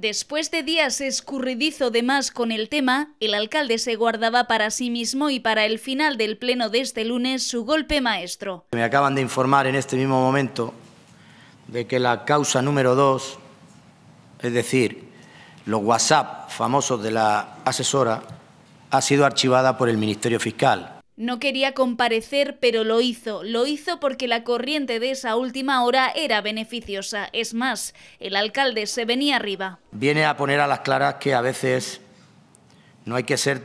Después de días escurridizo de más con el tema, el alcalde se guardaba para sí mismo y para el final del pleno de este lunes su golpe maestro. Me acaban de informar en este mismo momento de que la causa número dos, es decir, los WhatsApp famosos de la asesora, ha sido archivada por el Ministerio Fiscal. No quería comparecer, pero lo hizo. Lo hizo porque la corriente de esa última hora era beneficiosa. Es más, el alcalde se venía arriba. Viene a poner a las claras que a veces no hay que ser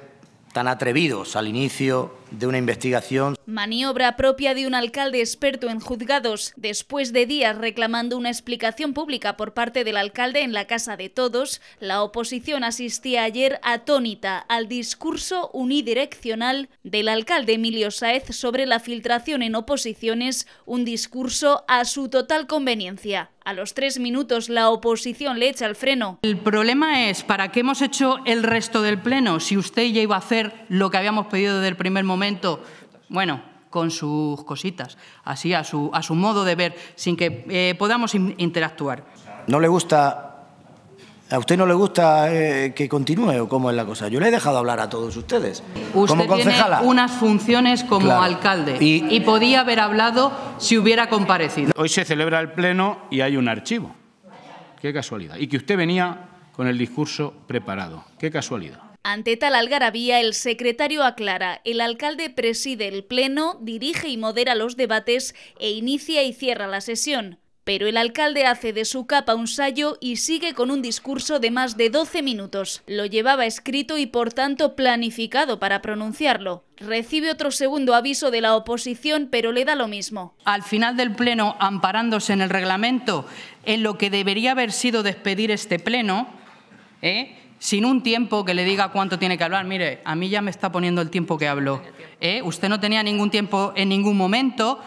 tan atrevidos al inicio de una investigación. Maniobra propia de un alcalde experto en juzgados, después de días reclamando una explicación pública por parte del alcalde en la Casa de Todos, la oposición asistía ayer atónita al discurso unidireccional del alcalde Emilio Sáez sobre la filtración en oposiciones, un discurso a su total conveniencia. A los tres minutos la oposición le echa el freno. El problema es, ¿para qué hemos hecho el resto del Pleno si usted ya iba a hacer lo que habíamos pedido desde el primer momento? Bueno, con sus cositas, así a su, a su modo de ver, sin que eh, podamos interactuar. No le gusta ¿A usted no le gusta eh, que continúe o cómo es la cosa? Yo le he dejado hablar a todos ustedes. Usted tiene unas funciones como alcalde y, podía haber hablado si hubiera comparecido. Hoy se celebra el pleno y hay un archivo. Qué casualidad. Y que usted venía con el discurso preparado. Qué casualidad. Ante tal algarabía, el secretario aclara, el alcalde preside el pleno, dirige y modera los debates e inicia y cierra la sesión. Pero el alcalde hace de su capa un sayo y sigue con un discurso de más de 12 minutos. Lo llevaba escrito y por tanto planificado para pronunciarlo. Recibe otro segundo aviso de la oposición, pero le da lo mismo. Al final del pleno, amparándose en el reglamento, en lo que debería haber sido despedir este pleno, ¿eh? sin un tiempo que le diga cuánto tiene que hablar. Mire, a mí ya me está poniendo el tiempo que hablo. ¿Eh? Usted no tenía ningún tiempo en ningún momento.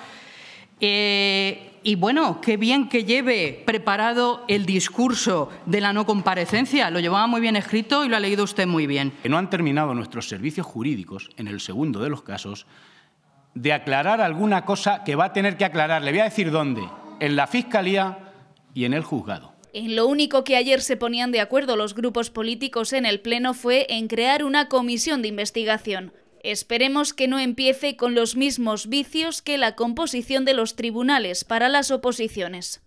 Eh, y bueno, qué bien que lleve preparado el discurso de la no comparecencia. Lo llevaba muy bien escrito y lo ha leído usted muy bien. Que no han terminado nuestros servicios jurídicos, en el segundo de los casos, de aclarar alguna cosa que va a tener que aclarar. Le voy a decir dónde. En la Fiscalía y en el juzgado. En lo único que ayer se ponían de acuerdo los grupos políticos en el Pleno fue en crear una comisión de investigación. Esperemos que no empiece con los mismos vicios que la composición de los tribunales para las oposiciones.